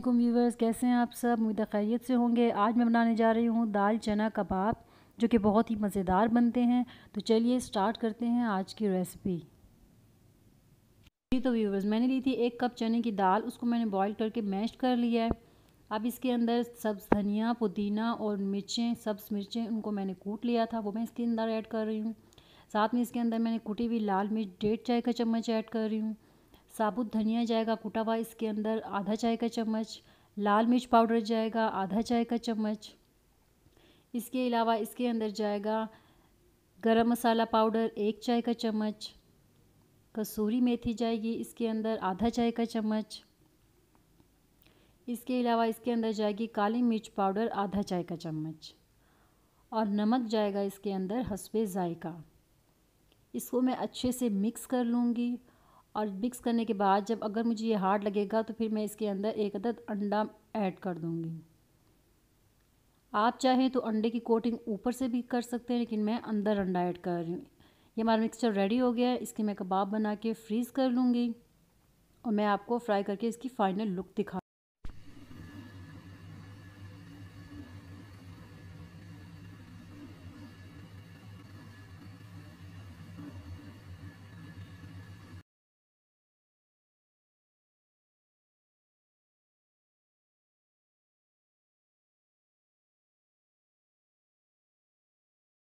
अल्लाम व्यूवर्स कैसे हैं आप सब मुदा खैरियत से होंगे आज मैं बनाने जा रही हूँ दाल चना कबाब जो कि बहुत ही मज़ेदार बनते हैं तो चलिए स्टार्ट करते हैं आज की रेसिपी जी तो व्यूवर्स मैंने ली थी एक कप चने की दाल उसको मैंने बॉईल करके मैश कर लिया है अब इसके अंदर सब्ज़ धनिया पुदीना और मिर्चें सब्ज़ मिर्चें उनको मैंने कूट लिया था वो मैं इसके अंदर ऐड कर रही हूँ साथ में इसके अंदर मैंने कूटी हुई लाल मिर्च डेढ़ चाय का चम्मच ऐड कर रही हूँ साबुत धनिया जाएगा कुटा हुआ इसके अंदर आधा चाय का चम्मच लाल मिर्च पाउडर जाएगा आधा चाय का चम्मच इसके अलावा इसके अंदर जाएगा गरम मसाला पाउडर एक चाय का चम्मच कसूरी मेथी जाएगी इसके अंदर आधा चाय का चम्मच इसके अलावा इसके अंदर जाएगी काली मिर्च पाउडर आधा चाय का चम्मच और नमक जाएगा इसके अंदर हसबे ज़ायका इसको मैं अच्छे से मिक्स कर लूँगी और मिक्स करने के बाद जब अगर मुझे ये हार्ड लगेगा तो फिर मैं इसके अंदर एक अदद अंडा ऐड कर दूँगी आप चाहें तो अंडे की कोटिंग ऊपर से भी कर सकते हैं लेकिन मैं अंदर अंडा ऐड कर रही हूँ ये हमारा मिक्सचर रेडी हो गया है इसकी मैं कबाब बना के फ्रीज़ कर लूँगी और मैं आपको फ्राई करके इसकी फ़ाइनल लुक दिखा